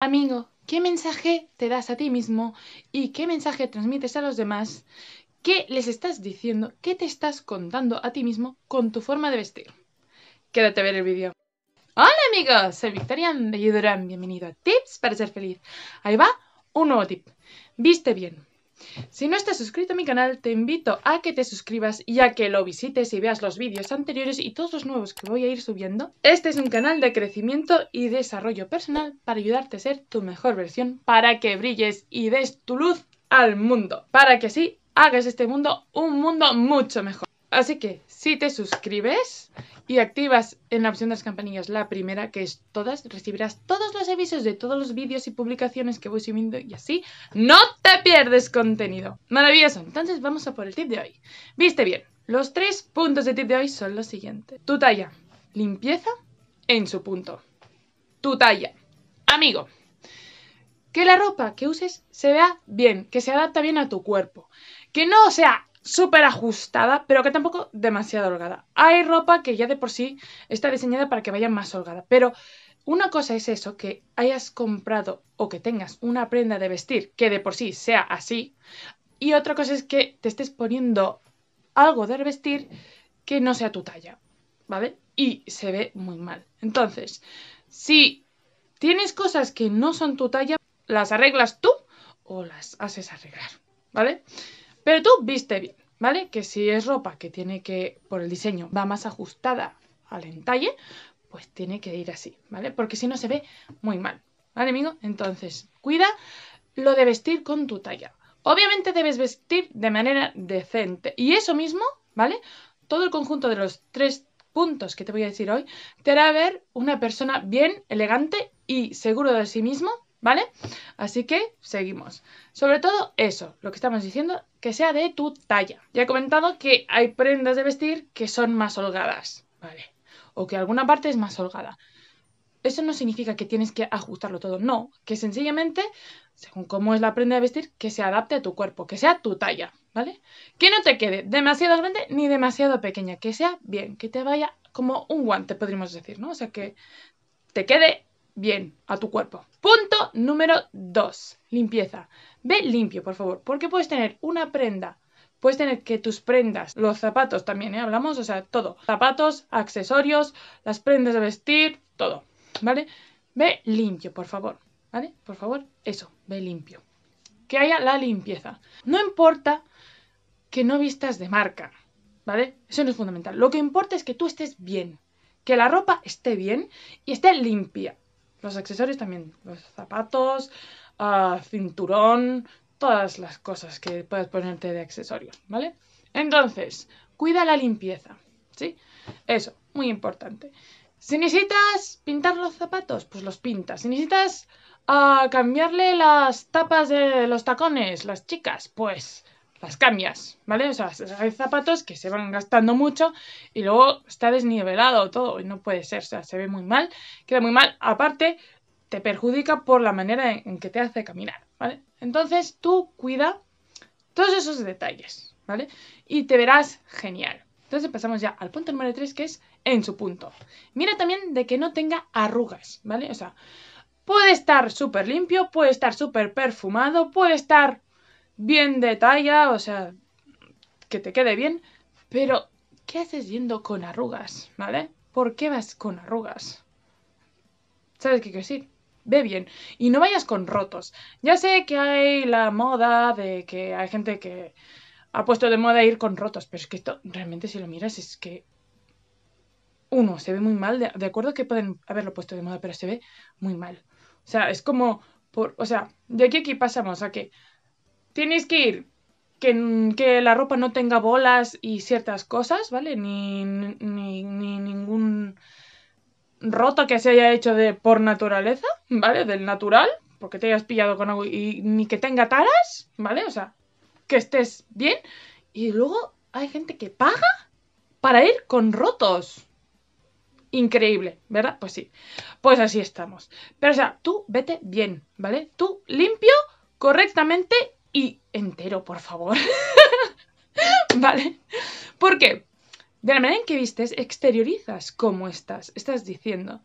Amigo, ¿qué mensaje te das a ti mismo y qué mensaje transmites a los demás? ¿Qué les estás diciendo? ¿Qué te estás contando a ti mismo con tu forma de vestir? Quédate a ver el vídeo. Hola amigos, soy Victoria de Bienvenido a Tips para ser feliz. Ahí va un nuevo tip. Viste bien. Si no estás suscrito a mi canal, te invito a que te suscribas y a que lo visites y veas los vídeos anteriores y todos los nuevos que voy a ir subiendo. Este es un canal de crecimiento y desarrollo personal para ayudarte a ser tu mejor versión, para que brilles y des tu luz al mundo, para que así hagas este mundo un mundo mucho mejor. Así que si te suscribes y activas en la opción de las campanillas la primera, que es todas, recibirás todos los avisos de todos los vídeos y publicaciones que voy subiendo y así no te pierdes contenido. Maravilloso, entonces vamos a por el tip de hoy. Viste bien, los tres puntos de tip de hoy son los siguientes. Tu talla, limpieza en su punto. Tu talla, amigo. Que la ropa que uses se vea bien, que se adapta bien a tu cuerpo. Que no sea súper ajustada, pero que tampoco demasiado holgada. Hay ropa que ya de por sí está diseñada para que vaya más holgada, pero una cosa es eso, que hayas comprado o que tengas una prenda de vestir que de por sí sea así, y otra cosa es que te estés poniendo algo de vestir que no sea tu talla, ¿vale? Y se ve muy mal. Entonces, si tienes cosas que no son tu talla, las arreglas tú o las haces arreglar, ¿vale? Pero tú viste bien, ¿vale? Que si es ropa que tiene que, por el diseño, va más ajustada al entalle, pues tiene que ir así, ¿vale? Porque si no se ve muy mal, ¿vale, amigo? Entonces, cuida lo de vestir con tu talla. Obviamente debes vestir de manera decente. Y eso mismo, ¿vale? Todo el conjunto de los tres puntos que te voy a decir hoy te hará ver una persona bien, elegante y seguro de sí mismo ¿Vale? Así que seguimos. Sobre todo eso, lo que estamos diciendo, que sea de tu talla. Ya he comentado que hay prendas de vestir que son más holgadas, ¿vale? O que alguna parte es más holgada. Eso no significa que tienes que ajustarlo todo, no, que sencillamente, según cómo es la prenda de vestir, que se adapte a tu cuerpo, que sea tu talla, ¿vale? Que no te quede demasiado grande ni demasiado pequeña, que sea bien, que te vaya como un guante, podríamos decir, ¿no? O sea, que te quede bien a tu cuerpo. Punto número 2. Limpieza. Ve limpio, por favor, porque puedes tener una prenda. Puedes tener que tus prendas, los zapatos también, ¿eh? Hablamos, o sea, todo. Zapatos, accesorios, las prendas de vestir, todo. ¿Vale? Ve limpio, por favor. ¿Vale? Por favor, eso, ve limpio. Que haya la limpieza. No importa que no vistas de marca, ¿vale? Eso no es fundamental. Lo que importa es que tú estés bien, que la ropa esté bien y esté limpia. Los accesorios también, los zapatos, ah, cinturón, todas las cosas que puedas ponerte de accesorio, ¿vale? Entonces, cuida la limpieza, ¿sí? Eso, muy importante. Si necesitas pintar los zapatos, pues los pintas. Si necesitas ah, cambiarle las tapas de los tacones, las chicas, pues las cambias, ¿vale? O sea, hay zapatos que se van gastando mucho y luego está desnivelado todo y no puede ser, o sea, se ve muy mal, queda muy mal. Aparte, te perjudica por la manera en que te hace caminar, ¿vale? Entonces tú cuida todos esos detalles, ¿vale? Y te verás genial. Entonces pasamos ya al punto número 3, que es en su punto. Mira también de que no tenga arrugas, ¿vale? O sea, puede estar súper limpio, puede estar súper perfumado, puede estar bien de talla, o sea, que te quede bien, pero ¿qué haces yendo con arrugas? ¿Vale? ¿Por qué vas con arrugas? ¿Sabes qué quiero decir? Ve bien. Y no vayas con rotos. Ya sé que hay la moda de que hay gente que ha puesto de moda ir con rotos, pero es que esto realmente si lo miras es que uno, se ve muy mal, de, acuerdo que pueden haberlo puesto de moda, pero se ve muy mal. O sea, es como, por, o sea, de aquí a aquí pasamos a que tienes que ir que, la ropa no tenga bolas y ciertas cosas, ¿vale? Ni, ningún roto que se haya hecho de por naturaleza, ¿vale? Del natural, porque te hayas pillado con algo y ni que tenga taras, ¿vale? O sea, que estés bien. Y luego hay gente que paga para ir con rotos. Increíble, ¿verdad? Pues sí. Pues así estamos. Pero o sea, tú vete bien, ¿vale? Tú limpio, correctamente y entero, por favor. ¿Vale? Porque De la manera en que vistes, exteriorizas cómo estás, estás diciendo.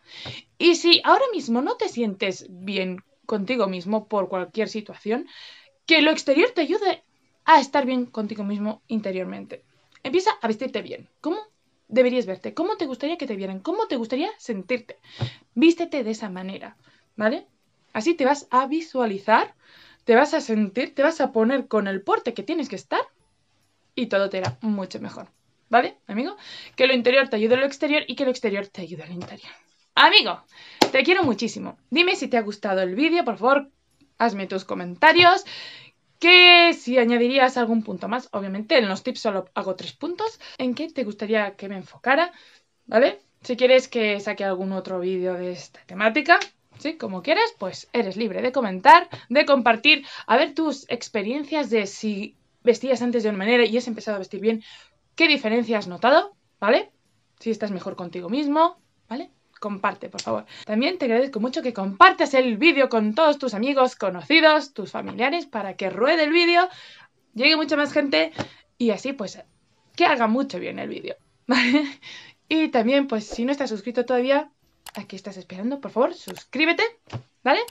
Y si ahora mismo no te sientes bien contigo mismo por cualquier situación, que lo exterior te ayude a estar bien contigo mismo interiormente. Empieza a vestirte bien. ¿Cómo deberías verte? ¿Cómo te gustaría que te vieran? ¿Cómo te gustaría sentirte? Vístete de esa manera, ¿vale? Así te vas a visualizar te vas a sentir, te vas a poner con el porte que tienes que estar y todo te irá mucho mejor. ¿Vale, amigo? Que lo interior te ayude a lo exterior y que lo exterior te ayude al interior. Amigo, te quiero muchísimo. Dime si te ha gustado el vídeo, por favor, hazme tus comentarios. Que si añadirías algún punto más, obviamente en los tips solo hago tres puntos. ¿En qué te gustaría que me enfocara? ¿Vale? Si quieres que saque algún otro vídeo de esta temática, como quieras, pues eres libre de comentar, de compartir, a ver tus experiencias de si vestías antes de una manera y has empezado a vestir bien, qué diferencia has notado, ¿vale? Si estás mejor contigo mismo, ¿vale? Comparte, por favor. También te agradezco mucho que compartas el vídeo con todos tus amigos, conocidos, tus familiares, para que ruede el vídeo, llegue mucha más gente y así pues que haga mucho bien el vídeo, ¿vale? Y también pues si no estás suscrito todavía, Aquí estás esperando? Por favor, suscríbete, ¿vale?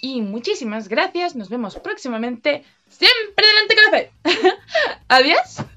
Y muchísimas gracias, nos vemos próximamente. Siempre delante café. Adiós.